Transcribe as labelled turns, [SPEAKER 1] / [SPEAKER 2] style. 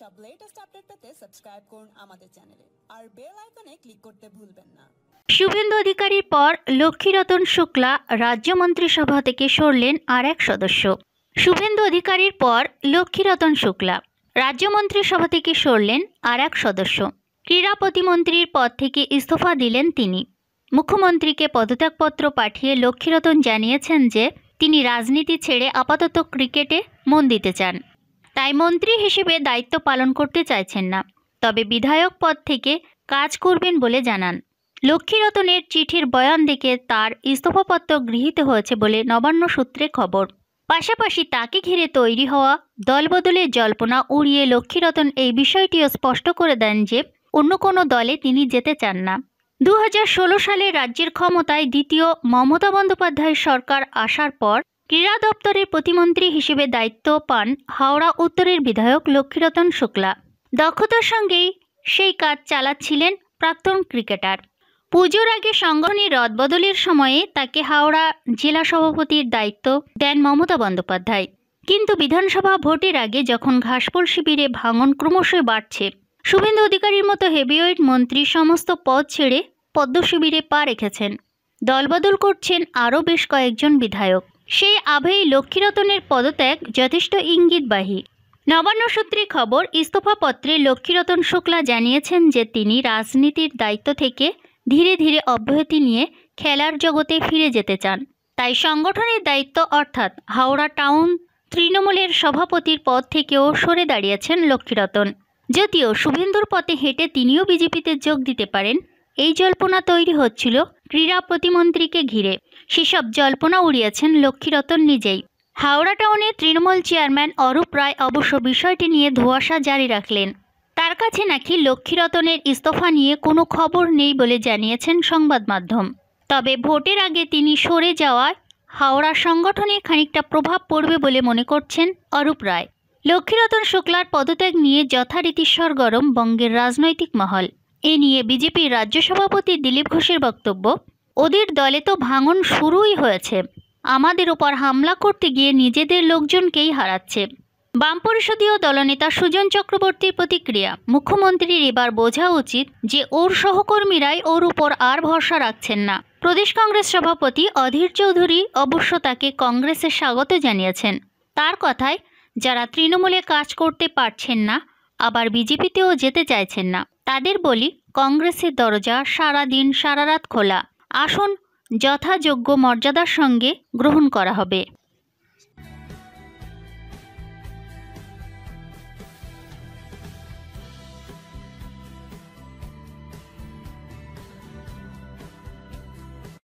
[SPEAKER 1] সব latest update পেতে subscribe করুন আমাদের চ্যানেলে আর বেল আইকনে ক্লিক করতে ভুলবেন না শুভেন্দু অধিকারীর পর লক্ষ্মীরতন শুক্লা রাজ্য মন্ত্রিসভা থেকে সরলেন আর এক সদস্য শুভেন্দু অধিকারীর পর লক্ষ্মীরতন শুক্লা রাজ্য মন্ত্রিসভা থেকে সরলেন আর এক সদস্য ক্রীড়া প্রতিমন্ত্রীর পদ থেকে ইস্তফা দিলেন তিনি মুখ্যমন্ত্রীকে পদত্যাগপত্র পাঠিয়ে লক্ষ্মীরতন জানিয়েছেন যে তিনি রাজনীতি ছেড়ে আপাতত ক্রিকেটে মন দিতে চান তাই মন্ত্রী হিসেবে দায়িত্ব পালন করতে চাইছেন না তবে বিধায়ক পদ থেকে কাজ করবেন বলে জানান লক্ষ্মীরতনের চিঠির বয়ান দেখে তার ইস্তফাপত্র গৃহীত হয়েছে বলে নবান্ন সূত্রে খবর পাশাপাশি তাকে ঘিরে তৈরি হওয়া দলবদলের জল্পনা উড়িয়ে লক্ষ্মীরতন এই বিষয়টিও স্পষ্ট করে দেন যে অন্য কোনো দলে তিনি যেতে চান না দু সালে রাজ্যের ক্ষমতায় দ্বিতীয় মমতা বন্দ্যোপাধ্যায় সরকার আসার পর ক্রীড়া দপ্তরের প্রতিমন্ত্রী হিসেবে দায়িত্ব পান হাওড়া উত্তরের বিধায়ক লক্ষ্মীরতন শুক্লা দক্ষতার সঙ্গেই সেই কাজ চালাচ্ছিলেন প্রাক্তন ক্রিকেটার পুজোর আগে সংগঠনের রদবদলের সময়ে তাকে হাওড়া জেলা সভাপতির দায়িত্ব দেন মমতা বন্দ্যোপাধ্যায় কিন্তু বিধানসভা ভোটের আগে যখন ঘাসপুর শিবিরে ভাঙন ক্রমশই বাড়ছে শুভেন্দু অধিকারীর মতো হেভিওয়েট মন্ত্রী সমস্ত পদ ছেড়ে পদ্ম শিবিরে পা রেখেছেন দলবদল করছেন আরও বেশ কয়েকজন বিধায়ক সেই আভেই লক্ষ্মীরতনের পদত্যাগ যথেষ্ট ইঙ্গিতবাহী নবান্ন সূত্রে খবর ইস্তফাপত্রে লক্ষ্মীরতন শুক্লা জানিয়েছেন যে তিনি রাজনীতির দায়িত্ব থেকে ধীরে ধীরে অব্যাহতি নিয়ে খেলার জগতে ফিরে যেতে চান তাই সংগঠনের দায়িত্ব অর্থাৎ হাওড়া টাউন তৃণমূলের সভাপতির পদ থেকেও সরে দাঁড়িয়েছেন লক্ষ্মীরতন যদিও শুভেন্দুর পথে হেঁটে তিনিও বিজেপিতে যোগ দিতে পারেন এই জল্পনা তৈরি হচ্ছিল ক্রীড়া প্রতিমন্ত্রীকে ঘিরে সেসব জল্পনা উড়িয়েছেন লক্ষ্মীরতন নিজেই হাওড়া টাউনে তৃণমূল চেয়ারম্যান অরূপ রায় অবশ্য বিষয়টি নিয়ে ধোয়াশা জারি রাখলেন তার কাছে নাকি লক্ষ্মীরতনের ইস্তফা নিয়ে কোনো খবর নেই বলে জানিয়েছেন সংবাদ মাধ্যম তবে ভোটের আগে তিনি সরে যাওয়ায় হাওড়া সংগঠনে খানিকটা প্রভাব পড়বে বলে মনে করছেন অরূপ রায় লক্ষ্মীরতন শুক্লার পদত্যাগ নিয়ে যথারীতি সরগরম বঙ্গের রাজনৈতিক মহল এ নিয়ে বিজেপির রাজ্য সভাপতি দিলীপ ঘোষের বক্তব্য ওদের দলে তো ভাঙন শুরুই হয়েছে আমাদের ওপর হামলা করতে গিয়ে নিজেদের লোকজনকেই হারাচ্ছে বাম পরিষদীয় দলনেতা সুজন চক্রবর্তীর প্রতিক্রিয়া মুখ্যমন্ত্রীর এবার বোঝা উচিত যে ওর সহকর্মীরাই ওর উপর আর ভরসা রাখছেন না প্রদেশ কংগ্রেস সভাপতি অধীর চৌধুরী অবশ্য তাকে কংগ্রেসের স্বাগত জানিয়েছেন তার কথায় যারা তৃণমূলে কাজ করতে পারছেন না আবার বিজেপিতেও যেতে চাইছেন না তাদের বলি কংগ্রেসের দরজা সারা দিন সারা রাত খোলা আসন যথাযোগ্য মর্যাদার সঙ্গে গ্রহণ করা হবে